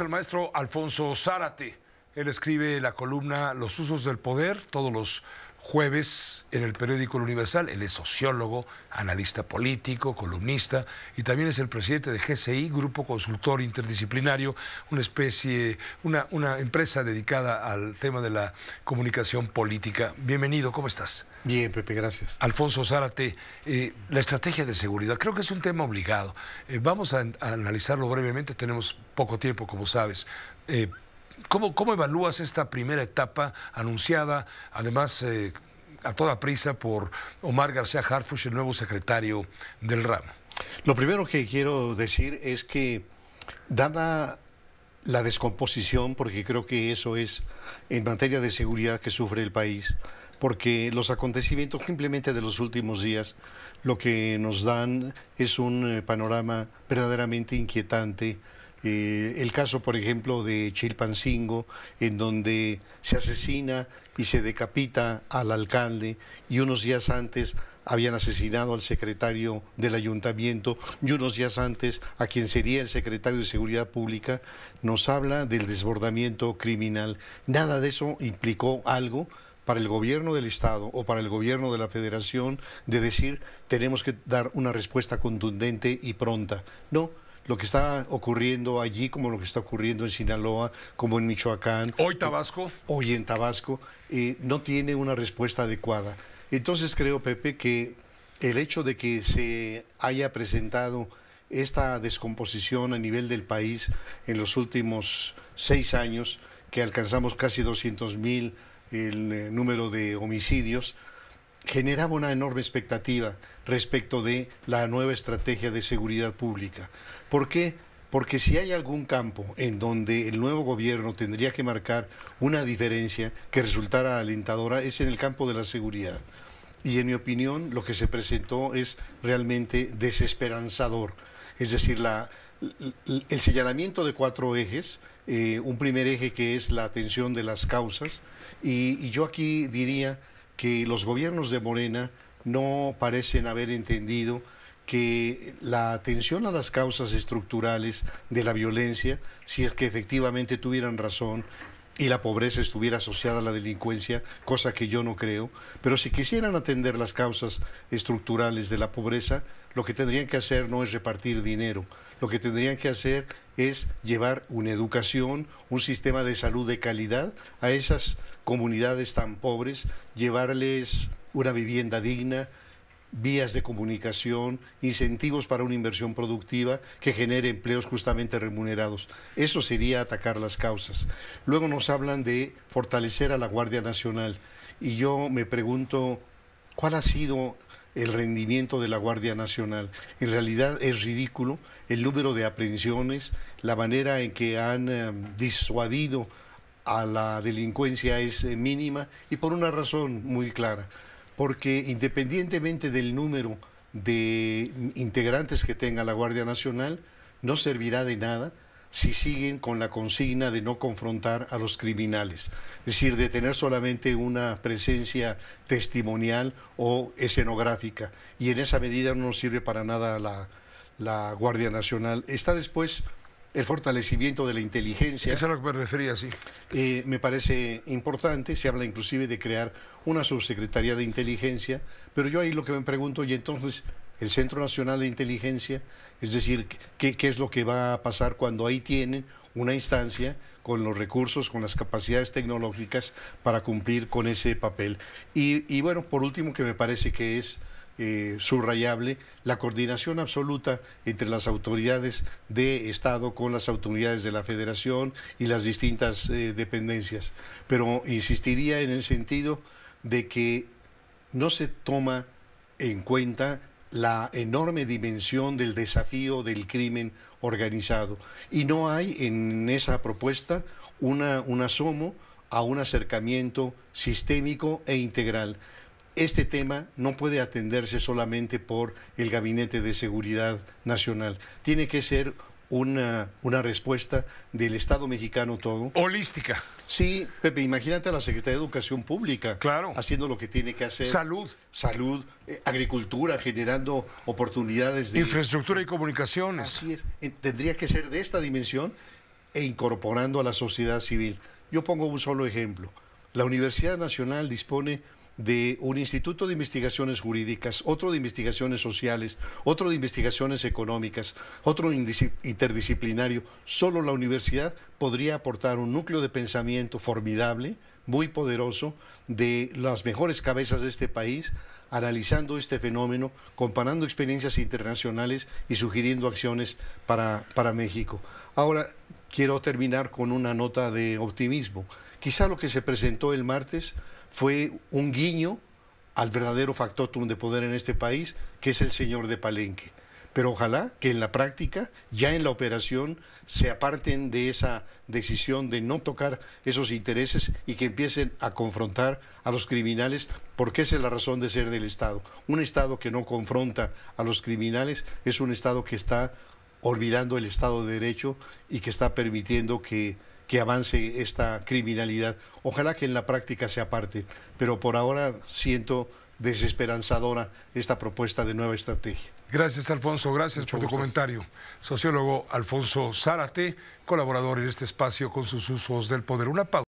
el maestro Alfonso Zárate. Él escribe la columna Los usos del poder todos los jueves en el periódico El Universal. Él es sociólogo, analista político, columnista y también es el presidente de GCI, Grupo Consultor Interdisciplinario, una especie, una, una empresa dedicada al tema de la comunicación política. Bienvenido, ¿cómo estás? Bien, Pepe, gracias. Alfonso Zárate, eh, la estrategia de seguridad, creo que es un tema obligado. Eh, vamos a, analizarlo brevemente, tenemos poco tiempo, como sabes. Eh, ¿Cómo, ¿Cómo, evalúas esta primera etapa anunciada, además eh, a toda prisa, por Omar García Harfush, el nuevo secretario del RAM? Lo primero que quiero decir es que, dada la descomposición, porque creo que eso es en materia de seguridad que sufre el país, porque los acontecimientos simplemente de los últimos días lo que nos dan es un eh, panorama verdaderamente inquietante eh, el caso, por ejemplo, de Chilpancingo, en donde se asesina y se decapita al alcalde y unos días antes habían asesinado al secretario del ayuntamiento y unos días antes a quien sería el secretario de Seguridad Pública, nos habla del desbordamiento criminal. Nada de eso implicó algo para el gobierno del Estado o para el gobierno de la Federación de decir tenemos que dar una respuesta contundente y pronta. No, lo que está ocurriendo allí, como lo que está ocurriendo en Sinaloa, como en Michoacán. Hoy Tabasco. Hoy en Tabasco, eh, no tiene una respuesta adecuada. Entonces creo, Pepe, que el hecho de que se haya presentado esta descomposición a nivel del país en los últimos seis años, que alcanzamos casi 200 mil el eh, número de homicidios, generaba una enorme expectativa respecto de la nueva estrategia de seguridad pública. ¿Por qué? Porque si hay algún campo en donde el nuevo gobierno tendría que marcar una diferencia que resultara alentadora es en el campo de la seguridad. Y en mi opinión lo que se presentó es realmente desesperanzador. Es decir, el señalamiento de cuatro ejes, eh, un primer eje que es la atención de las causas, y, y yo aquí diría que los gobiernos de Morena no parecen haber entendido que la atención a las causas estructurales de la violencia, si es que efectivamente tuvieran razón y la pobreza estuviera asociada a la delincuencia, cosa que yo no creo, pero si quisieran atender las causas estructurales de la pobreza, lo que tendrían que hacer no es repartir dinero, lo que tendrían que hacer es llevar una educación, un sistema de salud de calidad a esas comunidades tan pobres, llevarles una vivienda digna, vías de comunicación, incentivos para una inversión productiva que genere empleos justamente remunerados. Eso sería atacar las causas. Luego nos hablan de fortalecer a la Guardia Nacional y yo me pregunto, ¿cuál ha sido el rendimiento de la Guardia Nacional. En realidad es ridículo el número de aprehensiones, la manera en que han eh, disuadido a la delincuencia es eh, mínima y por una razón muy clara, porque independientemente del número de integrantes que tenga la Guardia Nacional, no servirá de nada si siguen con la consigna de no confrontar a los criminales, es decir, de tener solamente una presencia testimonial o escenográfica. Y en esa medida no sirve para nada la, la Guardia Nacional. Está después el fortalecimiento de la inteligencia. Eso es a lo que me refería, sí. Eh, me parece importante, se habla inclusive de crear una subsecretaría de inteligencia, pero yo ahí lo que me pregunto, y entonces el Centro Nacional de Inteligencia, es decir, ¿qué, es lo que va a pasar cuando ahí tienen una instancia con los recursos, con las capacidades tecnológicas para cumplir con ese papel? y bueno, por último, que me parece que es eh, subrayable la coordinación absoluta entre las autoridades de Estado con las autoridades de la Federación y las distintas eh, dependencias. Pero insistiría en el sentido de que no se toma en cuenta la enorme dimensión del desafío del crimen organizado. Y no hay en esa propuesta una, un asomo a un acercamiento sistémico e integral este tema no puede atenderse solamente por el Gabinete de Seguridad Nacional. Tiene que ser una, una, respuesta del Estado mexicano todo. Holística. Sí, Pepe, imagínate a la Secretaría de Educación Pública. Claro. Haciendo lo que tiene que hacer. Salud. Salud, eh, agricultura, generando oportunidades de. Infraestructura y comunicaciones. Así es. Eh, tendría que ser de esta dimensión e incorporando a la sociedad civil. Yo pongo un solo ejemplo. La Universidad Nacional dispone de un instituto de investigaciones jurídicas, otro de investigaciones sociales, otro de investigaciones económicas, otro interdisciplinario. Solo la universidad podría aportar un núcleo de pensamiento formidable, muy poderoso, de las mejores cabezas de este país, analizando este fenómeno, comparando experiencias internacionales y sugiriendo acciones para, para México. Ahora, quiero terminar con una nota de optimismo. Quizá lo que se presentó el martes fue un guiño al verdadero factotum de poder en este país, que es el señor de Palenque. Pero ojalá que en la práctica, ya en la operación, se aparten de esa decisión de no tocar esos intereses y que empiecen a confrontar a los criminales, porque esa es la razón de ser del Estado. Un Estado que no confronta a los criminales es un Estado que está olvidando el Estado de Derecho y que está permitiendo que que avance esta criminalidad. Ojalá que en la práctica se aparte, pero por ahora siento desesperanzadora esta propuesta de nueva estrategia. Gracias, Alfonso. Gracias por tu comentario. Sociólogo Alfonso Zárate, colaborador en este espacio con sus usos del poder. Una pausa.